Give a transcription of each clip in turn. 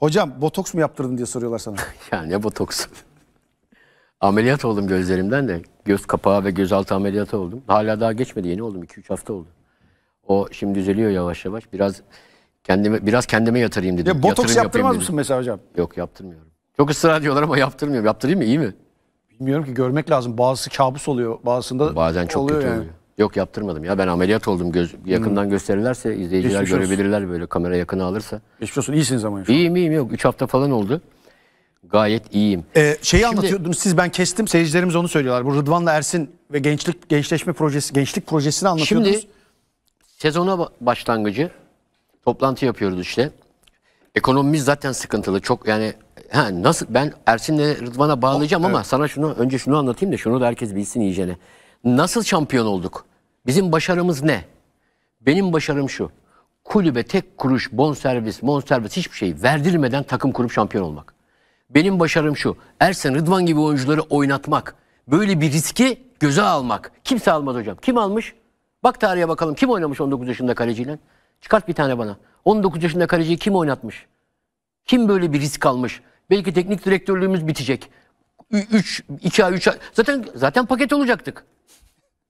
Hocam botoks mu yaptırdın diye soruyorlar sana. Yani ne botoks? Ameliyat oldum gözlerimden de. Göz kapağı ve gözaltı ameliyatı oldum. Hala daha geçmedi yeni oldum. 2-3 hafta oldu. O şimdi düzeliyor yavaş yavaş. Biraz kendime biraz kendime yatırayım dedim. Ya botoks Yatırım yaptırmaz mısın mesela hocam? Yok yaptırmıyorum. Çok ısrar ediyorlar ama yaptırmıyorum. Yaptırayım mı? İyi mi? Bilmiyorum ki görmek lazım. Bazısı kabus oluyor. Bazısında Bazen çok oluyor kötü yani. oluyor. Yok yaptırmadım ya ben ameliyat oldum. Göz, yakından hmm. gösterirlerse izleyiciler Geçmiş görebilirler olsun. böyle kamera yakını alırsa. Geçmiş olsun iyisiniz ama inşallah. İyiyim iyiyim yok 3 hafta falan oldu. Gayet iyiyim. Ee, şeyi Şimdi, anlatıyordunuz siz ben kestim seyircilerimiz onu söylüyorlar. Bu Rıdvan'la Ersin ve gençlik gençleşme projesi gençlik projesini anlatıyordunuz. Şimdi sezona başlangıcı toplantı yapıyoruz işte. Ekonomimiz zaten sıkıntılı. Çok yani ha, nasıl ben Ersin'le Rıdvan'a bağlayacağım oh, ama evet. sana şunu önce şunu anlatayım da şunu da herkes bilsin iyicene. Nasıl şampiyon olduk? Bizim başarımız ne? Benim başarım şu. Kulübe tek kuruş bonservis, monservis hiçbir şey verdirmeden takım kurup şampiyon olmak. Benim başarım şu. Ersen Rıdvan gibi oyuncuları oynatmak. Böyle bir riski göze almak. Kimse almaz hocam. Kim almış? Bak tarihe bakalım. Kim oynamış 19 yaşında kaleciyle? Çıkart bir tane bana. 19 yaşında kaleciyi kim oynatmış? Kim böyle bir risk almış? Belki teknik direktörlüğümüz bitecek. 3 2 ay 3 ay zaten zaten paket olacaktık.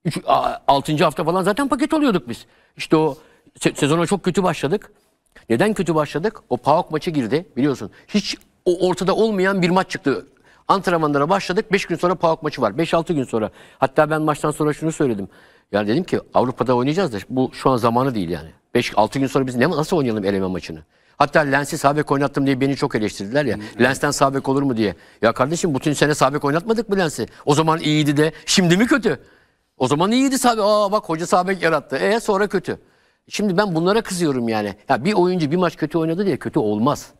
Üç, altıncı hafta falan zaten paket oluyorduk biz. İşte o se sezona çok kötü başladık. Neden kötü başladık? O PAOK maçı girdi biliyorsun. Hiç o ortada olmayan bir maç çıktı. Antrenmanlara başladık. 5 gün sonra PAOK maçı var. 5-6 gün sonra. Hatta ben maçtan sonra şunu söyledim. Yani dedim ki Avrupa'da oynayacağız da bu şu an zamanı değil yani. 5-6 gün sonra biz ne, nasıl oynayalım eleme maçını? Hatta Lens'i sabek oynattım diye beni çok eleştirdiler ya. Hmm. Lens'ten sabek olur mu diye. Ya kardeşim bütün sene sabek oynatmadık mı Lens'i? O zaman iyiydi de şimdi mi kötü? O zaman iyiydi sahabe. Aa bak hoca sahabe yarattı. E sonra kötü. Şimdi ben bunlara kızıyorum yani. Ya bir oyuncu bir maç kötü oynadı diye kötü olmaz.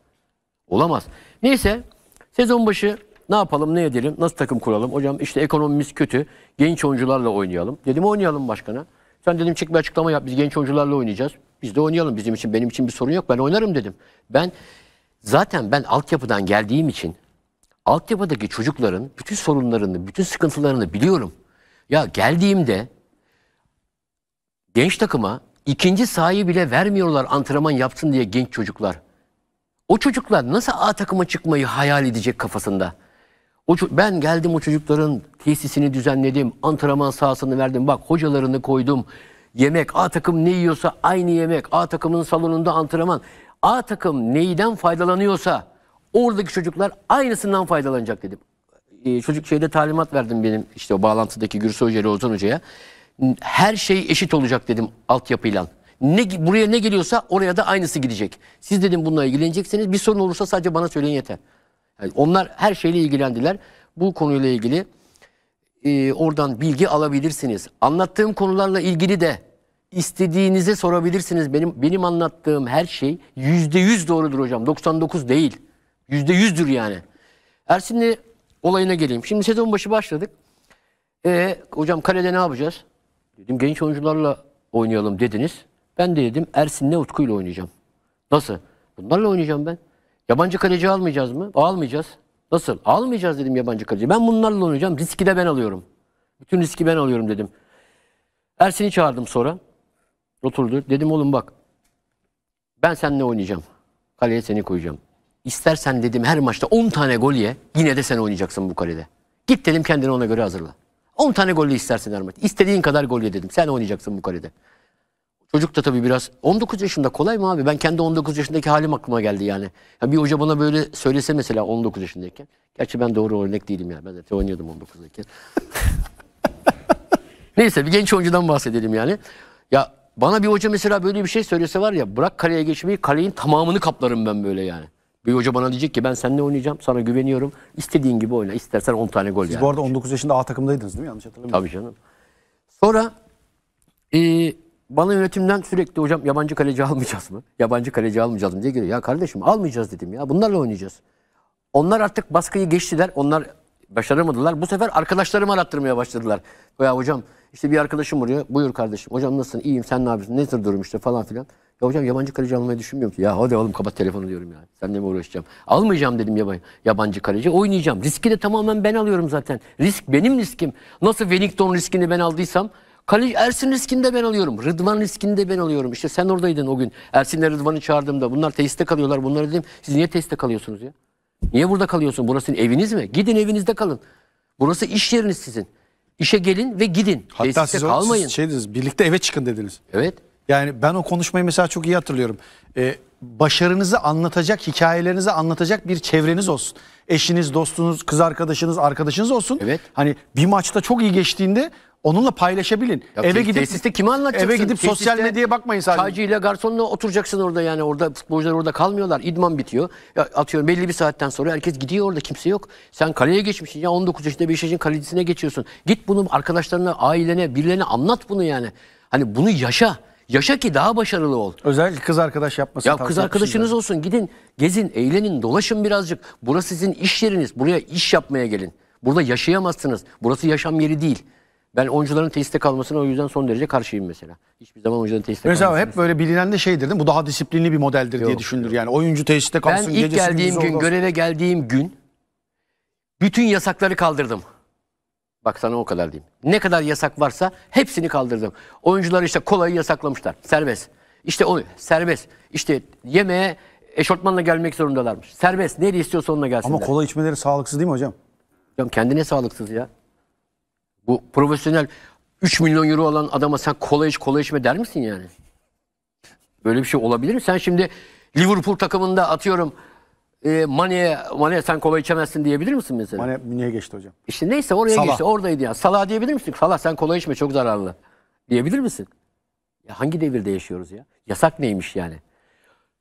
Olamaz. Neyse sezon başı ne yapalım ne edelim nasıl takım kuralım. Hocam işte ekonomimiz kötü genç oyuncularla oynayalım. Dedim oynayalım başkana. Sen dedim çık bir açıklama yap biz genç oyuncularla oynayacağız. Biz de oynayalım bizim için benim için bir sorun yok ben oynarım dedim. Ben zaten ben altyapıdan geldiğim için altyapıdaki çocukların bütün sorunlarını bütün sıkıntılarını biliyorum. Ya geldiğimde genç takıma ikinci sahayı bile vermiyorlar antrenman yapsın diye genç çocuklar. O çocuklar nasıl A takıma çıkmayı hayal edecek kafasında? O ben geldim o çocukların tesisini düzenledim, antrenman sahasını verdim. Bak hocalarını koydum. Yemek A takım ne yiyorsa aynı yemek. A takımın salonunda antrenman. A takım neyden faydalanıyorsa oradaki çocuklar aynısından faydalanacak dedim e, çocuk şeyde talimat verdim benim işte o bağlantıdaki Gürsel Hoca ile Ozan Hoca'ya. Her şey eşit olacak dedim altyapıyla. Ne, buraya ne geliyorsa oraya da aynısı gidecek. Siz dedim bununla ilgilenecekseniz bir sorun olursa sadece bana söyleyin yeter. Yani onlar her şeyle ilgilendiler. Bu konuyla ilgili e, oradan bilgi alabilirsiniz. Anlattığım konularla ilgili de istediğinize sorabilirsiniz. Benim benim anlattığım her şey yüzde yüz doğrudur hocam. 99 değil. Yüzde yüzdür yani. Ersin'le olayına geleyim. Şimdi sezon başı başladık. E, hocam kalede ne yapacağız? Dedim genç oyuncularla oynayalım dediniz. Ben de dedim Ersin'le Utku'yla oynayacağım. Nasıl? Bunlarla oynayacağım ben. Yabancı kaleci almayacağız mı? Almayacağız. Nasıl? Almayacağız dedim yabancı kaleci. Ben bunlarla oynayacağım. Riski de ben alıyorum. Bütün riski ben alıyorum dedim. Ersin'i çağırdım sonra. Oturdu. Dedim oğlum bak. Ben seninle oynayacağım. Kaleye seni koyacağım. İstersen dedim her maçta 10 tane gol ye yine de sen oynayacaksın bu kalede. Git dedim kendini ona göre hazırla. 10 tane gollü istersin her maç. İstediğin kadar gol ye dedim. Sen oynayacaksın bu kalede. Çocuk da tabii biraz 19 yaşında kolay mı abi? Ben kendi 19 yaşındaki halim aklıma geldi yani. Ya bir hoca bana böyle söylese mesela 19 yaşındayken. Gerçi ben doğru örnek değilim ya. Ben de oynuyordum 19'dayken. Neyse bir genç oyuncudan bahsedelim yani. Ya bana bir hoca mesela böyle bir şey söylese var ya bırak kaleye geçmeyi kaleyin tamamını kaplarım ben böyle yani. Bir hoca bana diyecek ki ben seninle oynayacağım, sana güveniyorum. İstediğin gibi oyna, istersen 10 tane gol. Siz yani. bu arada 19 yaşında A takımdaydınız değil mi? Yanlış hatırlamıyorum. Tabii canım. Sonra e, bana yönetimden sürekli hocam yabancı kaleci almayacağız mı? Yabancı kaleci almayacağız mı diye geliyor. Ya kardeşim almayacağız dedim ya. Bunlarla oynayacağız. Onlar artık baskıyı geçtiler. Onlar başaramadılar. Bu sefer arkadaşlarımı arattırmaya başladılar. Ya hocam işte bir arkadaşım oraya buyur kardeşim hocam nasılsın iyiyim sen ne yapıyorsun Ne nedir durum işte falan filan. Ya hocam yabancı kaleci almayı düşünmüyorum ki. Ya hadi oğlum kapat telefonu diyorum yani. Seninle mi uğraşacağım? Almayacağım dedim yabancı, yabancı kaleci. Oynayacağım. Riski de tamamen ben alıyorum zaten. Risk benim riskim. Nasıl Wellington riskini ben aldıysam Kaleci Ersin riskini de ben alıyorum. Rıdvan riskini de ben alıyorum. İşte sen oradaydın o gün. Ersin'le Rıdvan'ı çağırdığımda bunlar teiste kalıyorlar. Bunlara dedim siz niye teiste kalıyorsunuz ya? Niye burada kalıyorsun? Burası eviniz mi? Gidin evinizde kalın. Burası iş yeriniz sizin. İşe gelin ve gidin. Hatta siz, o- kalmayın. siz şey dediniz, birlikte eve çıkın dediniz. Evet. Yani ben o konuşmayı mesela çok iyi hatırlıyorum. Ee, başarınızı anlatacak, hikayelerinizi anlatacak bir çevreniz olsun. Eşiniz, dostunuz, kız arkadaşınız, arkadaşınız olsun. Evet. Hani bir maçta çok iyi geçtiğinde Onunla paylaşabilin. Ya eve gidip tesiste kim anlatacaksın? Eve gidip tesiste, sosyal medyaya bakmayın sadece. Çaycı ile garsonla oturacaksın orada yani orada futbolcular orada kalmıyorlar. İdman bitiyor. Ya atıyorum belli bir saatten sonra herkes gidiyor orada kimse yok. Sen kaleye geçmişsin ya 19 yaşında bir Beşiktaş'ın kalecisine geçiyorsun. Git bunu arkadaşlarına, ailene, birilerine anlat bunu yani. Hani bunu yaşa. Yaşa ki daha başarılı ol. Özellikle kız arkadaş yapmasın. Ya kız arkadaşınız yani. olsun gidin gezin eğlenin dolaşın birazcık. Burası sizin iş yeriniz. Buraya iş yapmaya gelin. Burada yaşayamazsınız. Burası yaşam yeri değil. Ben oyuncuların tesiste kalmasına o yüzden son derece karşıyım mesela. Hiçbir zaman oyuncuların tesiste mesela kalmasına. Mesela hep böyle bilinen de şeydir değil mi? Bu daha disiplinli bir modeldir yok, diye düşünülür. Yani oyuncu tesiste kalsın. Ben ilk geldiğim gün, olsun. göreve geldiğim gün bütün yasakları kaldırdım. Bak sana o kadar diyeyim. Ne kadar yasak varsa hepsini kaldırdım. Oyuncular işte kolayı yasaklamışlar. Serbest. İşte o serbest. İşte yemeğe eşortmanla gelmek zorundalarmış. Serbest. Nereye istiyorsa onunla gelsinler. Ama kola içmeleri sağlıksız değil mi hocam? Hocam kendine sağlıksız ya. Bu profesyonel 3 milyon euro alan adama sen kola iç kola içme der misin yani? Böyle bir şey olabilir mi? Sen şimdi Liverpool takımında atıyorum e, Mane'ye Mane sen kola içemezsin diyebilir misin mesela? Mane Münih'e geçti hocam. İşte neyse oraya Salah. geçti oradaydı ya. Salah diyebilir misin? Salah sen kola içme çok zararlı diyebilir misin? Ya hangi devirde yaşıyoruz ya? Yasak neymiş yani?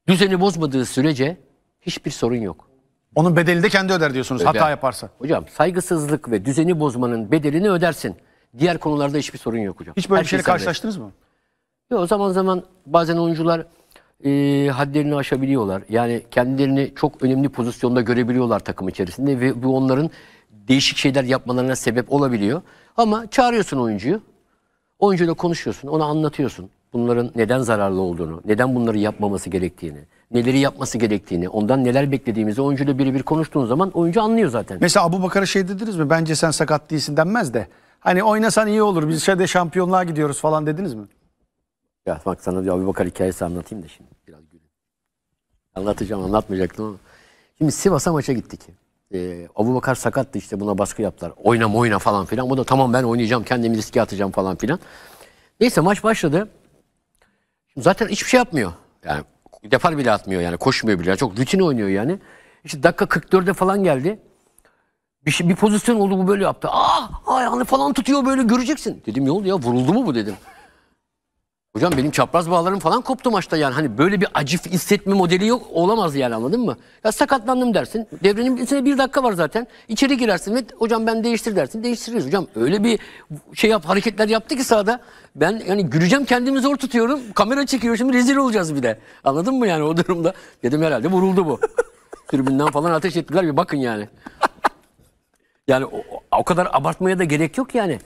Düzeni bozmadığı sürece hiçbir sorun yok. Onun bedelini de kendi öder diyorsunuz Öder. hata yaparsa. Hocam saygısızlık ve düzeni bozmanın bedelini ödersin. Diğer konularda hiçbir sorun yok hocam. Hiç böyle bir şeyle karşılaştınız mı? Yok zaman zaman bazen oyuncular e, hadlerini aşabiliyorlar. Yani kendilerini çok önemli pozisyonda görebiliyorlar takım içerisinde ve bu onların değişik şeyler yapmalarına sebep olabiliyor. Ama çağırıyorsun oyuncuyu. Oyuncuyla konuşuyorsun, ona anlatıyorsun. Bunların neden zararlı olduğunu, neden bunları yapmaması gerektiğini neleri yapması gerektiğini, ondan neler beklediğimizi oyuncuyla birebir konuştuğun zaman oyuncu anlıyor zaten. Mesela Abu Bakar'a şey dediniz mi? Bence sen sakat değilsin denmez de. Hani oynasan iyi olur. Biz şeyde şampiyonluğa gidiyoruz falan dediniz mi? Ya bak sana bir Abu Bakar hikayesi anlatayım da şimdi biraz gülün. Anlatacağım anlatmayacaktım ama. Şimdi Sivas'a maça gittik. Ee, Abu Bakar sakattı işte buna baskı yaptılar. Oyna oyna falan filan. O da tamam ben oynayacağım kendimi riske atacağım falan filan. Neyse maç başladı. Şimdi zaten hiçbir şey yapmıyor. Yani Depar bile atmıyor yani koşmuyor bile. Yani çok rutin oynuyor yani. İşte dakika 44'e falan geldi. Bir, şey, bir pozisyon oldu bu böyle yaptı. Ah ayağını falan tutuyor böyle göreceksin. Dedim ne ya vuruldu mu bu dedim. Hocam benim çapraz bağlarım falan koptu maçta yani. Hani böyle bir acif hissetme modeli yok. Olamaz yani anladın mı? Ya sakatlandım dersin. Devrenin içinde bir dakika var zaten. İçeri girersin ve hocam ben değiştir dersin. Değiştiririz hocam. Öyle bir şey yap hareketler yaptı ki sahada. Ben yani güleceğim kendimi zor tutuyorum. Kamera çekiyor şimdi rezil olacağız bir de. Anladın mı yani o durumda? Dedim herhalde vuruldu bu. Tribünden falan ateş ettiler bir bakın yani. Yani o, o kadar abartmaya da gerek yok yani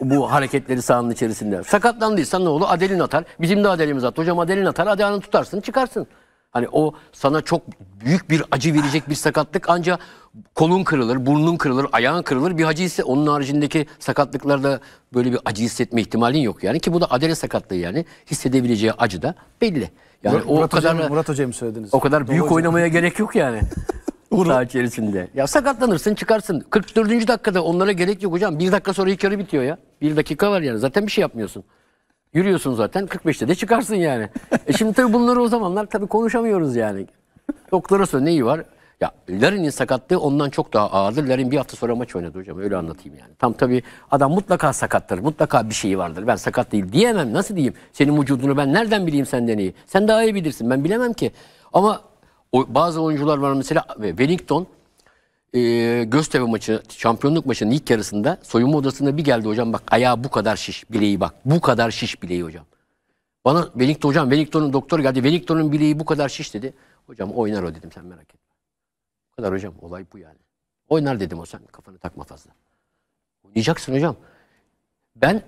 bu hareketleri sahanın içerisinde. Sakatlandıysan ne olur? Adelin atar. Bizim de Adelimiz at. Hocam Adelin atar. Adelini tutarsın çıkarsın. Hani o sana çok büyük bir acı verecek bir sakatlık ancak kolun kırılır, burnun kırılır, ayağın kırılır bir acı ise onun haricindeki sakatlıklarda böyle bir acı hissetme ihtimalin yok yani ki bu da adele sakatlığı yani hissedebileceği acı da belli. Yani Murat, o Murat kadar hocam, Murat hocam söylediniz. O kadar Doğru büyük hocam. oynamaya gerek yok yani. Bunu... içerisinde. Ya sakatlanırsın çıkarsın. 44. dakikada onlara gerek yok hocam. Bir dakika sonra ilk yarı bitiyor ya. Bir dakika var yani. Zaten bir şey yapmıyorsun. Yürüyorsun zaten. 45'te de çıkarsın yani. e şimdi tabii bunları o zamanlar tabii konuşamıyoruz yani. Doktora sor neyi var? Ya Larin'in sakatlığı ondan çok daha ağırdır. Larin bir hafta sonra maç oynadı hocam. Öyle anlatayım yani. Tam tabii adam mutlaka sakattır. Mutlaka bir şeyi vardır. Ben sakat değil diyemem. Nasıl diyeyim? Senin vücudunu ben nereden bileyim senden iyi? Sen daha iyi bilirsin. Ben bilemem ki. Ama o, bazı oyuncular var mesela e, Wellington e, Göztepe maçı, şampiyonluk maçının ilk yarısında soyunma odasında bir geldi hocam bak ayağı bu kadar şiş bileği bak. Bu kadar şiş bileği hocam. Bana Wellington hocam Wellington'un doktor geldi. Wellington'un bileği bu kadar şiş dedi. Hocam oynar o dedim sen merak etme. Bu kadar hocam olay bu yani. Oynar dedim o sen kafanı takma fazla. Oynayacaksın hocam. Ben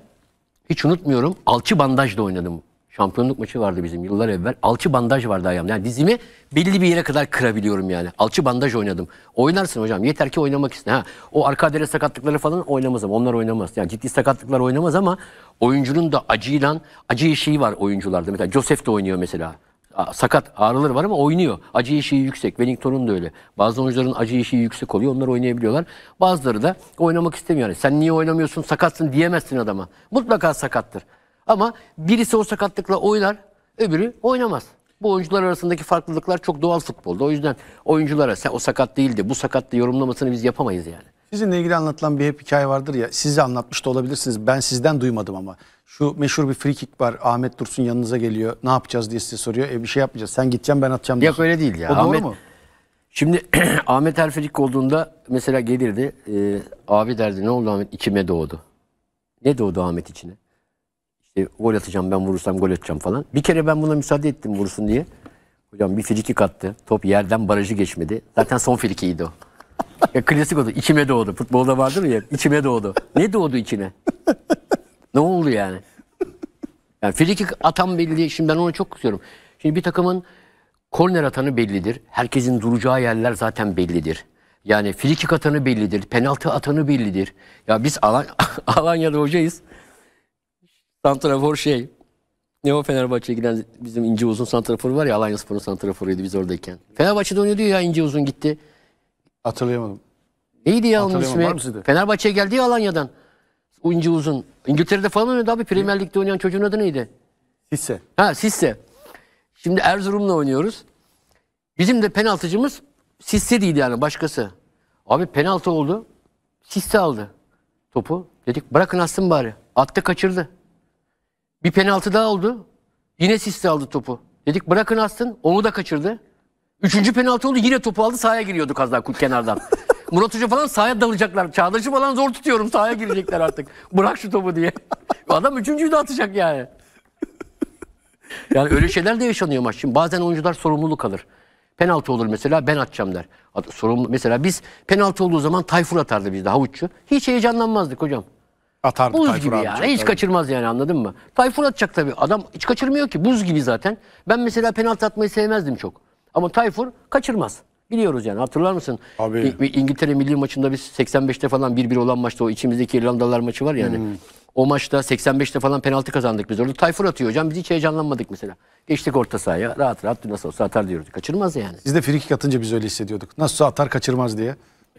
hiç unutmuyorum alçı bandajla oynadım şampiyonluk maçı vardı bizim yıllar evvel. Alçı bandaj vardı ayağımda. Yani dizimi belli bir yere kadar kırabiliyorum yani. Alçı bandaj oynadım. Oynarsın hocam. Yeter ki oynamak iste. Ha, o arka dere sakatlıkları falan oynamaz ama onlar oynamaz. Yani ciddi sakatlıklar oynamaz ama oyuncunun da acıyla acı eşiği var oyuncularda. Mesela Joseph de oynuyor mesela. Sakat ağrıları var ama oynuyor. Acı eşiği yüksek. Wellington'un da öyle. Bazı oyuncuların acı eşiği yüksek oluyor. Onlar oynayabiliyorlar. Bazıları da oynamak istemiyor. Yani sen niye oynamıyorsun? Sakatsın diyemezsin adama. Mutlaka sakattır. Ama birisi o sakatlıkla oynar, öbürü oynamaz. Bu oyuncular arasındaki farklılıklar çok doğal futbolda. O yüzden oyunculara sen o sakat değildi, bu sakatlı yorumlamasını biz yapamayız yani. Sizinle ilgili anlatılan bir hep hikaye vardır ya. Siz anlatmış da olabilirsiniz. Ben sizden duymadım ama. Şu meşhur bir free kick var. Ahmet Dursun yanınıza geliyor. Ne yapacağız diye size soruyor. E bir şey yapmayacağız. Sen gideceğim ben atacağım. Diyorsun. Yok öyle değil ya. O Ahmet, doğru mu? Şimdi Ahmet her olduğunda mesela gelirdi. E, abi derdi ne oldu Ahmet? İçime doğdu. Ne doğdu Ahmet içine? İşte gol atacağım ben vurursam gol atacağım falan. Bir kere ben buna müsaade ettim vursun diye. Hocam bir frikik attı. Top yerden barajı geçmedi. Zaten son filikiydi o. Ya klasik oldu. İçime doğdu. Futbolda vardır ya. İçime doğdu. Ne doğdu içine? Ne oldu yani? Yani frikik atan belli. Şimdi ben onu çok istiyorum. Şimdi bir takımın korner atanı bellidir. Herkesin duracağı yerler zaten bellidir. Yani frikik atanı bellidir. Penaltı atanı bellidir. Ya biz Alan Alanya'da hocayız. Santrafor şey. Ne o Fenerbahçe'ye giden bizim ince uzun santraforu var ya Alanya Spor'un santraforuydu biz oradayken. Fenerbahçe'de oynuyordu ya ince uzun gitti. Hatırlayamadım. Neydi ya onun ismi? mı Fenerbahçe'ye geldi ya Alanya'dan. O ince uzun. İngiltere'de falan oynuyordu abi. Premier Lig'de oynayan çocuğun adı neydi? Sisse. Ha Sisse. Şimdi Erzurum'la oynuyoruz. Bizim de penaltıcımız Sisse değildi yani başkası. Abi penaltı oldu. Sisse aldı topu. Dedik bırakın atsın bari. Attı kaçırdı. Bir penaltı daha oldu. Yine Sisse aldı topu. Dedik bırakın Aston. Onu da kaçırdı. Üçüncü penaltı oldu. Yine topu aldı. Sahaya giriyordu Kazdan kenardan. Murat Hoca falan sahaya dalacaklar. Çağdaş'ı falan zor tutuyorum. Sahaya girecekler artık. Bırak şu topu diye. Adam üçüncüyü de atacak yani. Yani öyle şeyler de yaşanıyor maç. Şimdi bazen oyuncular sorumluluk alır. Penaltı olur mesela ben atacağım der. Sorumlu, mesela biz penaltı olduğu zaman Tayfur atardı bizde havuççu. Hiç heyecanlanmazdık hocam. Atar Buz Tayfur gibi yani. Hiç kaçırmaz yani anladın mı? Tayfur atacak tabii. Adam hiç kaçırmıyor ki. Buz gibi zaten. Ben mesela penaltı atmayı sevmezdim çok. Ama Tayfur kaçırmaz. Biliyoruz yani hatırlar mısın? Abi. İ- İ- İngiltere milli maçında biz 85'te falan 1-1 olan maçta o içimizdeki İrlandalılar maçı var yani. Hmm. O maçta 85'te falan penaltı kazandık biz orada. Tayfur atıyor hocam biz hiç heyecanlanmadık mesela. Geçtik orta sahaya rahat rahat nasıl olsa atar diyoruz. Kaçırmaz yani. Biz de frikik atınca biz öyle hissediyorduk. Nasıl atar kaçırmaz diye.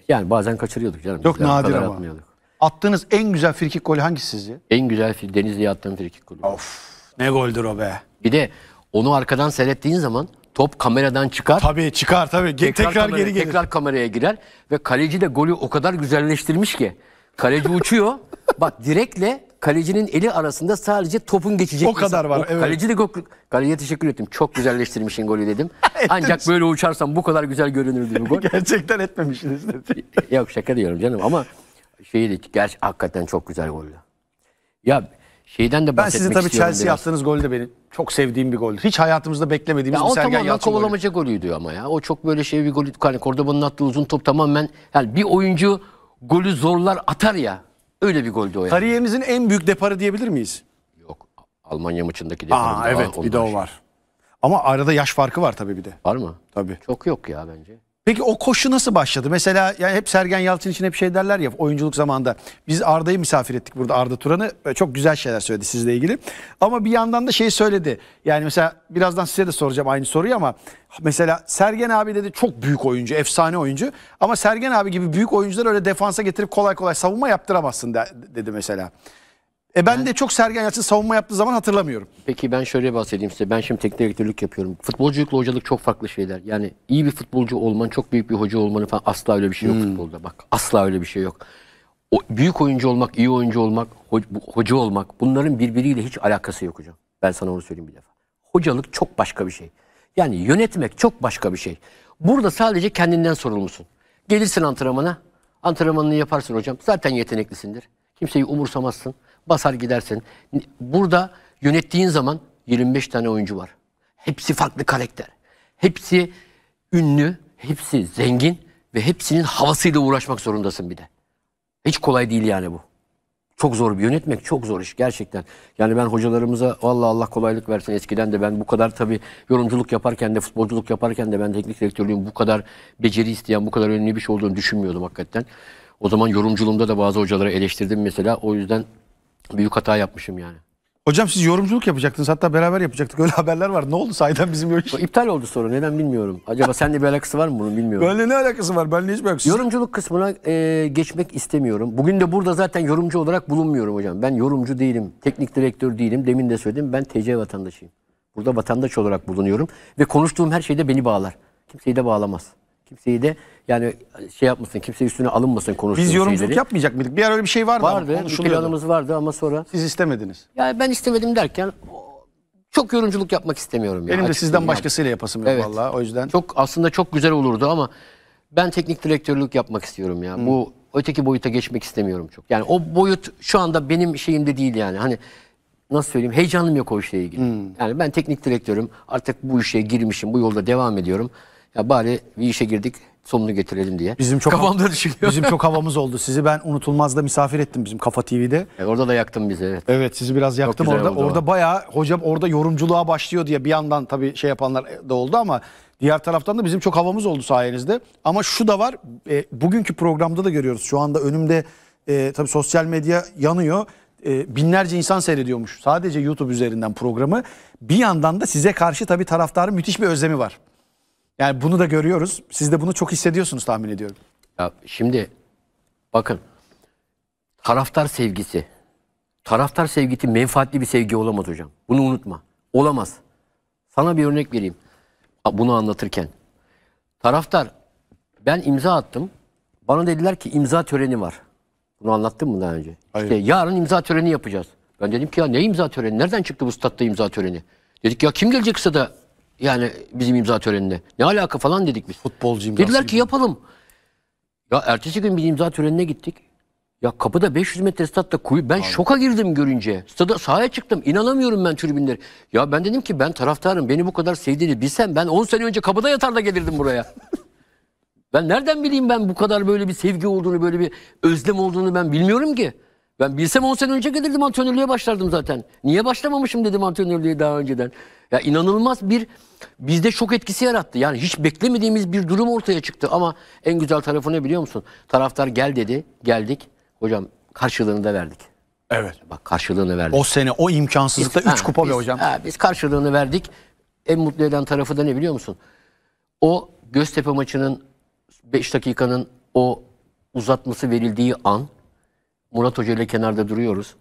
Yani bazen kaçırıyorduk canım. Çok yani o nadir ama. atmıyorduk. Attığınız en güzel frikik golü hangisi sizce? En güzel fir- Denizli'ye attığım frikik golü. Of ne goldür o be. Bir de onu arkadan seyrettiğin zaman top kameradan çıkar. Tabii çıkar tabii. Ge- tekrar, geri gelir. Tekrar kameraya girer ve kaleci de golü o kadar güzelleştirmiş ki. Kaleci uçuyor. Bak direkle kalecinin eli arasında sadece topun geçecek. O kadar insan. var, evet. Kaleci de gol- kaleciye teşekkür ettim. Çok güzelleştirmişin golü dedim. Ancak böyle uçarsam bu kadar güzel görünürdü bu gol. Gerçekten etmemişsiniz dedi. Yok şaka diyorum canım ama şeydi gerçi hakikaten çok güzel goldü. Ya şeyden de bahsetmek Ben size tabii Chelsea biraz. attığınız gol de benim çok sevdiğim bir goldü. Hiç hayatımızda beklemediğimiz ya bir o Sergen tamamen Yalçın golü. kovalamaca golüydü ama ya. O çok böyle şey bir golü Hani Cordoba'nın attığı uzun top tamamen yani bir oyuncu golü zorlar atar ya. Öyle bir goldü o yani. Kariyerinizin en büyük deparı diyebilir miyiz? Yok. Almanya maçındaki deparı. Aa, evet bir de o şey. var. Ama arada yaş farkı var tabii bir de. Var mı? Tabii. Çok yok ya bence. Peki o koşu nasıl başladı? Mesela yani hep Sergen Yalçın için hep şey derler ya oyunculuk zamanında. Biz Arda'yı misafir ettik burada Arda Turan'ı. Çok güzel şeyler söyledi sizle ilgili. Ama bir yandan da şey söyledi. Yani mesela birazdan size de soracağım aynı soruyu ama mesela Sergen abi dedi çok büyük oyuncu, efsane oyuncu. Ama Sergen abi gibi büyük oyuncuları öyle defansa getirip kolay kolay savunma yaptıramazsın dedi mesela. E ben de çok Sergen Yalçın savunma yaptığı zaman hatırlamıyorum. Peki ben şöyle bahsedeyim size. Ben şimdi teknik direktörlük yapıyorum. Futbolculukla hocalık çok farklı şeyler. Yani iyi bir futbolcu olman, çok büyük bir hoca olmanın falan asla öyle bir şey yok hmm. futbolda. Bak asla öyle bir şey yok. O, büyük oyuncu olmak, iyi oyuncu olmak, ho- hoca olmak bunların birbiriyle hiç alakası yok hocam. Ben sana onu söyleyeyim bir defa. Hocalık çok başka bir şey. Yani yönetmek çok başka bir şey. Burada sadece kendinden sorumlusun. Gelirsin antrenmana, antrenmanını yaparsın hocam. Zaten yeteneklisindir. Kimseyi umursamazsın basar gidersin. Burada yönettiğin zaman 25 tane oyuncu var. Hepsi farklı karakter. Hepsi ünlü, hepsi zengin ve hepsinin havasıyla uğraşmak zorundasın bir de. Hiç kolay değil yani bu. Çok zor bir yönetmek çok zor iş gerçekten. Yani ben hocalarımıza vallahi Allah kolaylık versin eskiden de ben bu kadar tabii yorumculuk yaparken de futbolculuk yaparken de ben teknik direktörlüğüm bu kadar beceri isteyen bu kadar önemli bir şey olduğunu düşünmüyordum hakikaten. O zaman yorumculuğumda da bazı hocaları eleştirdim mesela o yüzden Büyük hata yapmışım yani. Hocam siz yorumculuk yapacaktınız. Hatta beraber yapacaktık. Öyle haberler var. Ne oldu sayeden bizim görüş? İptal oldu sonra. Neden bilmiyorum. Acaba seninle bir alakası var mı bunun bilmiyorum. Benimle ne alakası var? Benimle hiç alakası Yorumculuk kısmına e, geçmek istemiyorum. Bugün de burada zaten yorumcu olarak bulunmuyorum hocam. Ben yorumcu değilim. Teknik direktör değilim. Demin de söyledim. Ben TC vatandaşıyım. Burada vatandaş olarak bulunuyorum. Ve konuştuğum her şey de beni bağlar. Kimseyi de bağlamaz. Kimseyi de yani şey yapmasın, kimse üstüne alınmasın konuştuğumuz Biz yorumculuk şeyleri. yapmayacak mıydık? Bir ara öyle bir şey vardı, vardı ama konuşuluyordu. planımız vardı ama sonra. Siz istemediniz. Yani ben istemedim derken çok yorumculuk yapmak istemiyorum. Benim ya, de sizden yap. başkasıyla yapasım yok evet. vallahi o yüzden. Çok aslında çok güzel olurdu ama ben teknik direktörlük yapmak istiyorum ya. Hmm. Bu öteki boyuta geçmek istemiyorum çok. Yani o boyut şu anda benim şeyimde değil yani. Hani nasıl söyleyeyim heyecanım yok o işle ilgili. Hmm. Yani ben teknik direktörüm artık bu işe girmişim bu yolda devam ediyorum. Ya bari bir işe girdik sonunu getirelim diye. Bizim çok kafamda düşünüyorum. Bizim çok havamız oldu. Sizi ben unutulmazda misafir ettim bizim Kafa TV'de. E, orada da yaktım bizi evet. Evet sizi biraz yaktım orada. Orada o. bayağı hocam orada yorumculuğa başlıyor diye bir yandan tabii şey yapanlar e, da oldu ama diğer taraftan da bizim çok havamız oldu sayenizde. Ama şu da var. E, bugünkü programda da görüyoruz. Şu anda önümde e, tabii sosyal medya yanıyor e, binlerce insan seyrediyormuş sadece YouTube üzerinden programı. Bir yandan da size karşı tabii taraftarın müthiş bir özlemi var. Yani bunu da görüyoruz. Siz de bunu çok hissediyorsunuz tahmin ediyorum. Ya şimdi bakın taraftar sevgisi. Taraftar sevgisi menfaatli bir sevgi olamaz hocam. Bunu unutma. Olamaz. Sana bir örnek vereyim. Bunu anlatırken. Taraftar ben imza attım. Bana dediler ki imza töreni var. Bunu anlattım mı daha önce? Hayır. İşte yarın imza töreni yapacağız. Ben dedim ki ya ne imza töreni? Nereden çıktı bu statta imza töreni? Dedik ya kim gelecek da yani bizim imza törenine. Ne alaka falan dedik biz. Futbolcu imzası. Dediler gibi. ki yapalım. Ya ertesi gün bir imza törenine gittik. Ya kapıda 500 metre statta kuyu. Ben Abi. şoka girdim görünce. Stada sahaya çıktım. İnanamıyorum ben tribünleri. Ya ben dedim ki ben taraftarım. Beni bu kadar sevdiğini bilsem ben 10 sene önce kapıda yatar da gelirdim buraya. ben nereden bileyim ben bu kadar böyle bir sevgi olduğunu, böyle bir özlem olduğunu ben bilmiyorum ki. Ben bilsem 10 sene önce gelirdim antrenörlüğe başlardım zaten. Niye başlamamışım dedim antrenörlüğe daha önceden. Ya inanılmaz bir bizde şok etkisi yarattı. Yani hiç beklemediğimiz bir durum ortaya çıktı ama en güzel tarafı ne biliyor musun? Taraftar gel dedi, geldik. Hocam karşılığını da verdik. Evet. Bak karşılığını verdik. O sene o imkansızlıkta 3 kupa biz, be hocam. Ha, biz karşılığını verdik. En mutlu eden tarafı da ne biliyor musun? O Göztepe maçının 5 dakikanın o uzatması verildiği an Murat Hoca ile kenarda duruyoruz.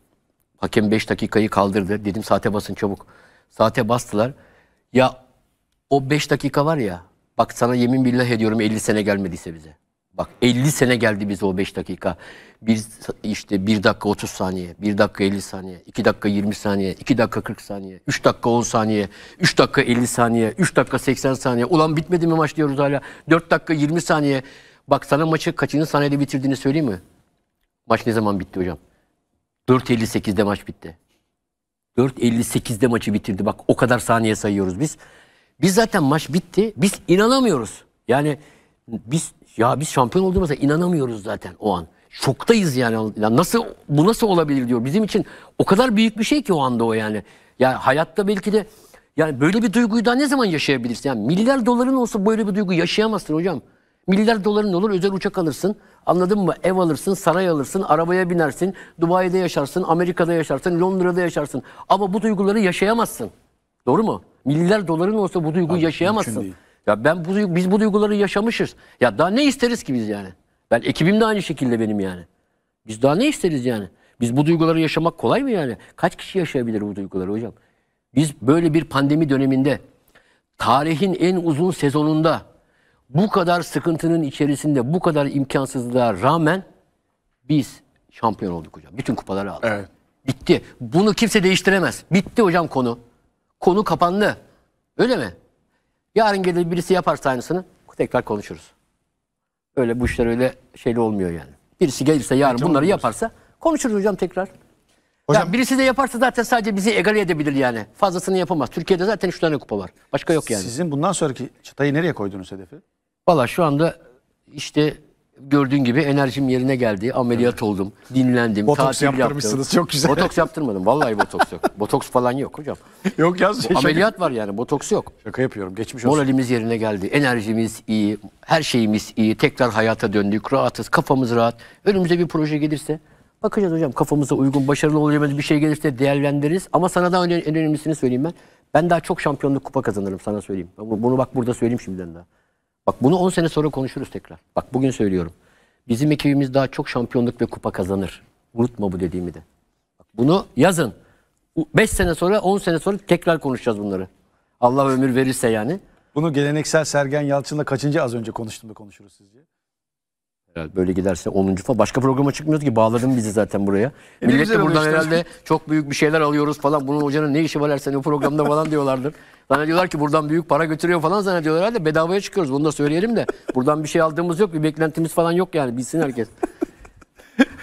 Hakem 5 dakikayı kaldırdı. Dedim saate basın çabuk. Saate bastılar. Ya o 5 dakika var ya bak sana yemin billah ediyorum 50 sene gelmediyse bize. Bak 50 sene geldi bize o 5 dakika. Bir, işte 1 dakika 30 saniye, 1 dakika 50 saniye, 2 dakika 20 saniye, 2 dakika 40 saniye, 3 dakika 10 saniye, 3 dakika 50 saniye, 3 dakika 80 saniye. Ulan bitmedi mi maç diyoruz hala. 4 dakika 20 saniye. Bak sana maçı kaçıncı saniyede bitirdiğini söyleyeyim mi? Maç ne zaman bitti hocam? 4.58'de maç bitti. 4.58'de maçı bitirdi. Bak o kadar saniye sayıyoruz biz. Biz zaten maç bitti. Biz inanamıyoruz. Yani biz ya biz şampiyon olduğumuza inanamıyoruz zaten o an. Şoktayız yani. Ya nasıl bu nasıl olabilir diyor. Bizim için o kadar büyük bir şey ki o anda o yani. Ya hayatta belki de yani böyle bir duyguyu daha ne zaman yaşayabilirsin? Yani milyar doların olsa böyle bir duygu yaşayamazsın hocam. Milyar doların olur özel uçak alırsın. Anladın mı? Ev alırsın, saray alırsın, arabaya binersin, Dubai'de yaşarsın, Amerika'da yaşarsın, Londra'da yaşarsın. Ama bu duyguları yaşayamazsın. Doğru mu? Milyar doların olsa bu duyguyu Abi, yaşayamazsın. Ya ben bu biz bu duyguları yaşamışız. Ya daha ne isteriz ki biz yani? Ben ekibim de aynı şekilde benim yani. Biz daha ne isteriz yani? Biz bu duyguları yaşamak kolay mı yani? Kaç kişi yaşayabilir bu duyguları hocam? Biz böyle bir pandemi döneminde tarihin en uzun sezonunda bu kadar sıkıntının içerisinde, bu kadar imkansızlığa rağmen biz şampiyon olduk hocam. Bütün kupaları aldık. Evet. Bitti. Bunu kimse değiştiremez. Bitti hocam konu. Konu kapandı. Öyle mi? Yarın gelir birisi yaparsa aynısını tekrar konuşuruz. Öyle bu işler öyle şeyli olmuyor yani. Birisi gelirse yarın bunları yaparsa konuşuruz hocam tekrar. Hocam yani birisi de yaparsa zaten sadece bizi egale edebilir yani. Fazlasını yapamaz. Türkiye'de zaten şu tane kupa var. Başka yok yani. Sizin bundan sonraki çatayı nereye koydunuz hedefi? Valla şu anda işte gördüğün gibi enerjim yerine geldi. Ameliyat oldum, dinlendim, Botoks yaptırmışsınız, yaptım. çok güzel. Botoks yaptırmadım. Vallahi botoks yok. Botoks falan yok hocam. Yok ya şey, Ameliyat var yani, botoks yok. şaka yapıyorum. Geçmiş olsun. Moralimiz yerine geldi. Enerjimiz iyi, her şeyimiz iyi. Tekrar hayata döndük, rahatız, kafamız rahat. Önümüze bir proje gelirse bakacağız hocam. Kafamıza uygun, başarılı olacağımız bir şey gelirse değerlendiririz. Ama sana daha öne- en önemlisini söyleyeyim ben. Ben daha çok şampiyonluk kupa kazanırım sana söyleyeyim. Bunu bak burada söyleyeyim şimdiden daha. Bak bunu 10 sene sonra konuşuruz tekrar. Bak bugün söylüyorum. Bizim ekibimiz daha çok şampiyonluk ve kupa kazanır. Unutma bu dediğimi de. Bak bunu yazın. 5 sene sonra 10 sene sonra tekrar konuşacağız bunları. Allah ömür verirse yani. Bunu geleneksel Sergen Yalçın'la kaçıncı az önce konuştum ve konuşuruz sizce? Evet. Böyle giderse 10. falan. Başka programa çıkmıyoruz ki bağladın bizi zaten buraya. E Millet de buradan herhalde çok büyük bir şeyler alıyoruz falan. Bunun hocanın ne işi var her sene o programda falan diyorlardır. Zannediyorlar ki buradan büyük para götürüyor falan zannediyorlar herhalde bedavaya çıkıyoruz. Bunu da söyleyelim de buradan bir şey aldığımız yok. Bir beklentimiz falan yok yani bilsin herkes.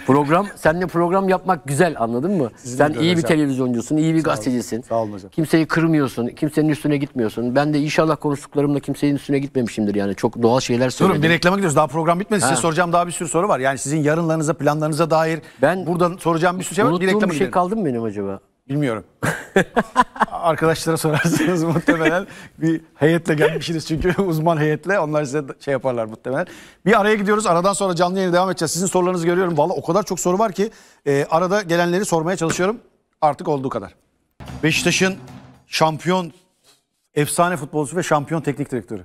Program, seninle program yapmak güzel anladın mı? Sizin Sen iyi bir hocam. televizyoncusun, iyi bir Sağ gazetecisin. Olun. Sağ olun hocam. Kimseyi kırmıyorsun, kimsenin üstüne gitmiyorsun. Ben de inşallah konuştuklarımla kimsenin üstüne gitmemişimdir yani. Çok doğal şeyler söyledim. Durun bir reklama gidiyoruz. Daha program bitmedi. Size ha. soracağım daha bir sürü soru var. Yani sizin yarınlarınıza, planlarınıza dair. Ben buradan soracağım bir sürü şey var. Bir reklama bir şey gidelim. kaldı mı benim acaba? Bilmiyorum. Arkadaşlara sorarsınız muhtemelen bir heyetle gelmişsiniz çünkü uzman heyetle onlar size şey yaparlar muhtemelen. Bir araya gidiyoruz aradan sonra canlı yayına devam edeceğiz. Sizin sorularınızı görüyorum. Valla o kadar çok soru var ki e, arada gelenleri sormaya çalışıyorum artık olduğu kadar. Beşiktaş'ın şampiyon efsane futbolcusu ve şampiyon teknik direktörü.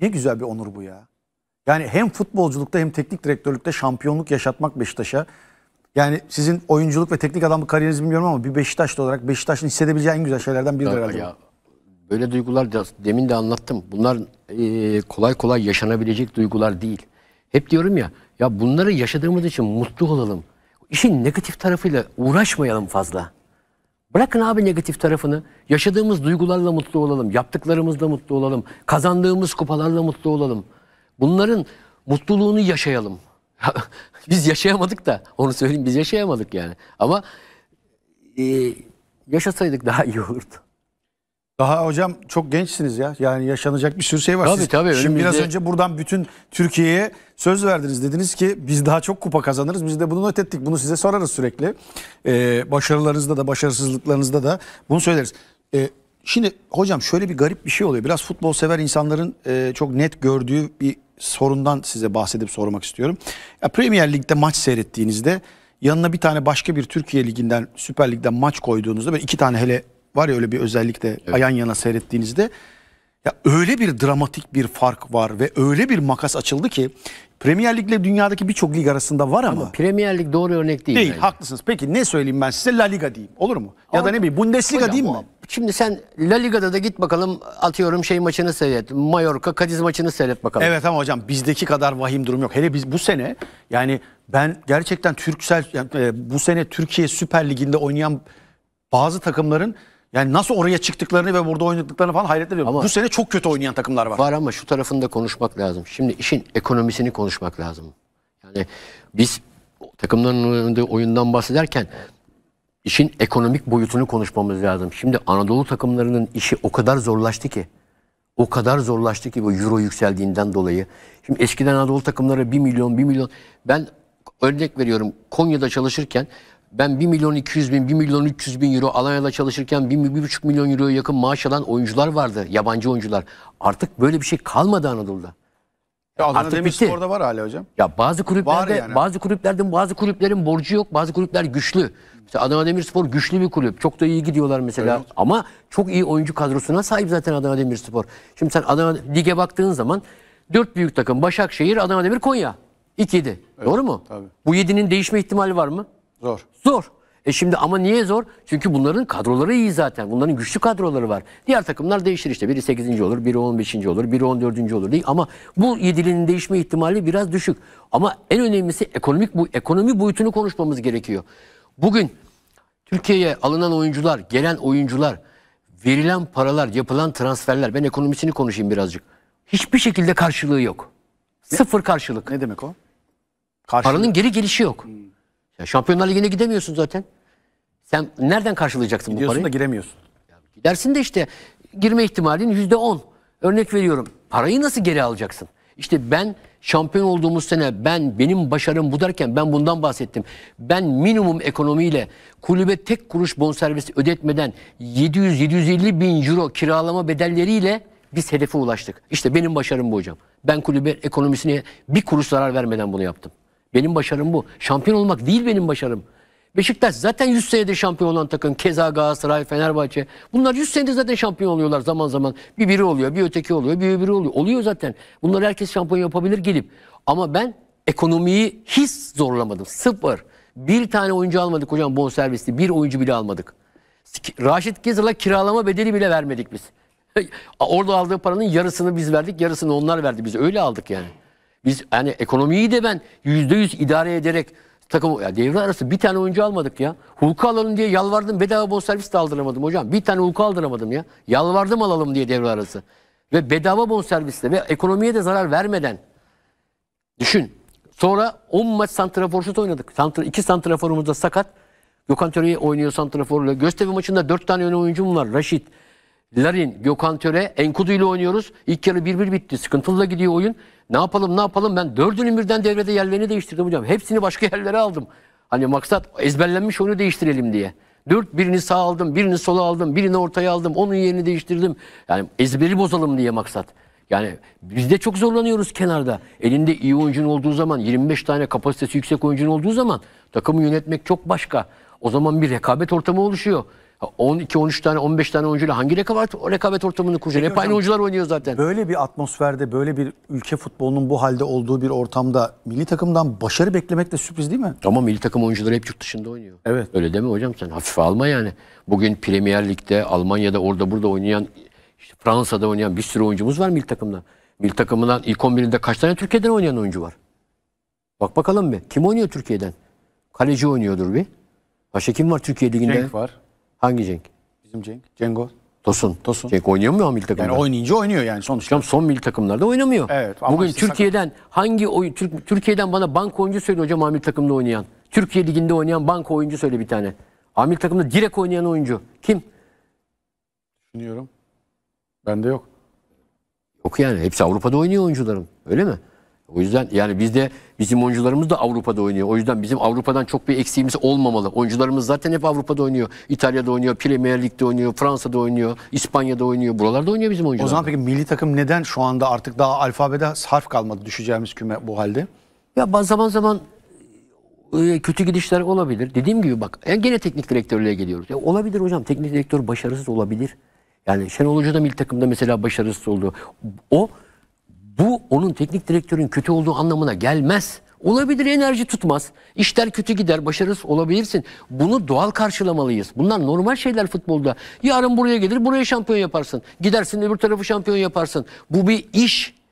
Ne güzel bir onur bu ya. Yani hem futbolculukta hem teknik direktörlükte şampiyonluk yaşatmak Beşiktaş'a yani sizin oyunculuk ve teknik adamı kariyerinizi bilmiyorum ama bir Beşiktaşlı olarak Beşiktaş'ın hissedebileceği en güzel şeylerden biridir herhalde. Ya, böyle duygular demin de anlattım. Bunlar e, kolay kolay yaşanabilecek duygular değil. Hep diyorum ya, ya bunları yaşadığımız için mutlu olalım. İşin negatif tarafıyla uğraşmayalım fazla. Bırakın abi negatif tarafını. Yaşadığımız duygularla mutlu olalım. Yaptıklarımızla mutlu olalım. Kazandığımız kupalarla mutlu olalım. Bunların mutluluğunu yaşayalım. Biz yaşayamadık da onu söyleyeyim biz yaşayamadık yani. Ama e, yaşasaydık daha iyi olurdu. Daha hocam çok gençsiniz ya. Yani yaşanacak bir sürü şey var. Tabii tabii. Şimdi önümüzde... biraz önce buradan bütün Türkiye'ye söz verdiniz. Dediniz ki biz daha çok kupa kazanırız. Biz de bunu not ettik. Bunu size sorarız sürekli. Ee, başarılarınızda da başarısızlıklarınızda da bunu söyleriz. Ee, şimdi hocam şöyle bir garip bir şey oluyor. Biraz futbol sever insanların e, çok net gördüğü bir sorundan size bahsedip sormak istiyorum. Ya Premier Lig'de maç seyrettiğinizde yanına bir tane başka bir Türkiye Ligi'nden Süper Lig'den maç koyduğunuzda ve iki tane hele var ya öyle bir özellikle evet. ayan yana seyrettiğinizde ya öyle bir dramatik bir fark var ve öyle bir makas açıldı ki Premier Lig ile dünyadaki birçok lig arasında var ama, ama Premier Lig doğru örnek değil. Değil, bence. haklısınız. Peki ne söyleyeyim ben size? La Liga diyeyim. Olur mu? Ya ama, da ne bileyim Bundesliga hocam, diyeyim mi? Şimdi sen La Liga'da da git bakalım atıyorum şey maçını seyret. Mallorca Kadiz maçını seyret bakalım. Evet ama hocam bizdeki kadar vahim durum yok. Hele biz bu sene yani ben gerçekten Türksel yani e, bu sene Türkiye Süper Ligi'nde oynayan bazı takımların yani nasıl oraya çıktıklarını ve burada oynadıklarını falan hayret ediyorum. Ama bu sene çok kötü oynayan takımlar var. Var ama şu tarafında konuşmak lazım. Şimdi işin ekonomisini konuşmak lazım. Yani biz takımların oyundan bahsederken işin ekonomik boyutunu konuşmamız lazım. Şimdi Anadolu takımlarının işi o kadar zorlaştı ki. O kadar zorlaştı ki bu euro yükseldiğinden dolayı. Şimdi eskiden Anadolu takımları 1 milyon 1 milyon. Ben örnek veriyorum Konya'da çalışırken ben 1 milyon 200 bin 1 milyon 300 bin euro Alanya'da çalışırken 1,5 milyon euroya yakın maaş alan oyuncular vardı. Yabancı oyuncular. Artık böyle bir şey kalmadı Anadolu'da. Ya Adana Artık Demirspor'da bitti. var hala hocam. Ya bazı kulüplerde yani. bazı kulüplerden bazı kulüplerin borcu yok. Bazı kulüpler güçlü. Mesela Adana Demirspor güçlü bir kulüp. Çok da iyi gidiyorlar mesela. Evet. Ama çok iyi oyuncu kadrosuna sahip zaten Adana Demirspor. Şimdi sen Adana lige baktığın zaman dört büyük takım Başakşehir, Adana Demir, Konya. İkiydi. Evet, Doğru mu? Tabii. Bu yedinin değişme ihtimali var mı? Zor. Zor. E şimdi ama niye zor? Çünkü bunların kadroları iyi zaten. Bunların güçlü kadroları var. Diğer takımlar değişir işte. Biri 8. olur, biri 15. olur, biri 14. olur değil. Ama bu yedilinin değişme ihtimali biraz düşük. Ama en önemlisi ekonomik bu ekonomi boyutunu konuşmamız gerekiyor. Bugün Türkiye'ye alınan oyuncular, gelen oyuncular, verilen paralar, yapılan transferler. Ben ekonomisini konuşayım birazcık. Hiçbir şekilde karşılığı yok. Ne? Sıfır karşılık. Ne demek o? Karşılığı. Paranın geri gelişi yok. Hmm. Ya Şampiyonlar Ligi'ne gidemiyorsun zaten. Sen nereden karşılayacaksın bu Gidiyorsun parayı? da giremiyorsun. Gidersin de işte girme ihtimalin yüzde on. Örnek veriyorum. Parayı nasıl geri alacaksın? İşte ben şampiyon olduğumuz sene ben benim başarım bu derken ben bundan bahsettim. Ben minimum ekonomiyle kulübe tek kuruş bonservisi ödetmeden 700-750 bin euro kiralama bedelleriyle biz hedefe ulaştık. İşte benim başarım bu hocam. Ben kulübe ekonomisine bir kuruş zarar vermeden bunu yaptım. Benim başarım bu. Şampiyon olmak değil benim başarım. Beşiktaş zaten 100 senedir şampiyon olan takım. Keza Galatasaray, Fenerbahçe. Bunlar 100 senedir zaten şampiyon oluyorlar zaman zaman. Bir biri oluyor, bir öteki oluyor, bir öbürü oluyor. Oluyor zaten. Bunlar herkes şampiyon yapabilir gelip. Ama ben ekonomiyi hiç zorlamadım. Sıfır. Bir tane oyuncu almadık hocam bonservisli. Bir oyuncu bile almadık. Raşit Gezal'a kiralama bedeli bile vermedik biz. Orada aldığı paranın yarısını biz verdik, yarısını onlar verdi. Biz öyle aldık yani. Biz yani ekonomiyi de ben yüzde yüz idare ederek takım ya devre arası bir tane oyuncu almadık ya. Hulku alalım diye yalvardım. Bedava bonservis de aldıramadım hocam. Bir tane Hulku aldıramadım ya. Yalvardım alalım diye devre arası. Ve bedava bonservisle ve ekonomiye de zarar vermeden düşün. Sonra 10 maç santraforsuz oynadık. Santra, iki santraforumuz da sakat. Gökhan Töre'yi oynuyor santraforla. Göztepe maçında 4 tane öne oyuncum var. Raşit, Larin, Gökhan Töre, Enkudu ile oynuyoruz. İlk yarı 1-1 bitti. Sıkıntılı da gidiyor oyun. Ne yapalım ne yapalım ben dördünün birden devrede yerlerini değiştirdim hocam. Hepsini başka yerlere aldım. Hani maksat ezberlenmiş onu değiştirelim diye. Dört birini sağ aldım, birini sola aldım, birini ortaya aldım, onun yerini değiştirdim. Yani ezberi bozalım diye maksat. Yani biz de çok zorlanıyoruz kenarda. Elinde iyi oyuncunun olduğu zaman, 25 tane kapasitesi yüksek oyuncunun olduğu zaman takımı yönetmek çok başka. O zaman bir rekabet ortamı oluşuyor. 12-13 tane 15 tane oyuncuyla hangi rekabet, o rekabet ortamını kuracaksın? E, hep aynı oyuncular oynuyor zaten. Böyle bir atmosferde böyle bir ülke futbolunun bu halde olduğu bir ortamda milli takımdan başarı beklemek de sürpriz değil mi? Ama milli takım oyuncuları hep yurt dışında oynuyor. Evet. Öyle deme hocam sen hafife alma yani. Bugün Premier Lig'de Almanya'da orada burada oynayan işte Fransa'da oynayan bir sürü oyuncumuz var milli takımda. Milli takımından ilk 11'inde kaç tane Türkiye'den oynayan oyuncu var? Bak bakalım bir. Kim oynuyor Türkiye'den? Kaleci oynuyordur bir. Başka kim var Türkiye Liginde? Cenk var. Hangi Cenk? Bizim Cenk. Cengo. Tosun. Tosun. Cenk oynuyor mu milli takımda? Yani oynayınca oynuyor yani sonuçta. Hocam son milli takımlarda oynamıyor. Evet. Bugün işte Türkiye'den sakın. hangi oyun Türk, Türkiye'den bana bank oyuncu söyle hocam amil takımda oynayan. Türkiye liginde oynayan bank oyuncu söyle bir tane. Amil takımda direkt oynayan oyuncu kim? Düşünüyorum. Bende yok. Yok yani hepsi Avrupa'da oynuyor oyuncularım. Öyle mi? O yüzden yani bizde bizim oyuncularımız da Avrupa'da oynuyor. O yüzden bizim Avrupa'dan çok bir eksiğimiz olmamalı. Oyuncularımız zaten hep Avrupa'da oynuyor. İtalya'da oynuyor, Premier Lig'de oynuyor, Fransa'da oynuyor, İspanya'da oynuyor. Buralarda oynuyor bizim oyuncular. O zaman peki milli takım neden şu anda artık daha alfabede harf kalmadı düşeceğimiz küme bu halde? Ya zaman zaman e, kötü gidişler olabilir. Dediğim gibi bak yani gene teknik direktörlüğe geliyoruz. Ya olabilir hocam. Teknik direktör başarısız olabilir. Yani Şenol Hoca da milli takımda mesela başarısız oldu. O bu onun teknik direktörün kötü olduğu anlamına gelmez. Olabilir enerji tutmaz. İşler kötü gider, başarısız olabilirsin. Bunu doğal karşılamalıyız. Bunlar normal şeyler futbolda. Yarın buraya gelir, buraya şampiyon yaparsın. Gidersin öbür tarafı şampiyon yaparsın. Bu bir iş.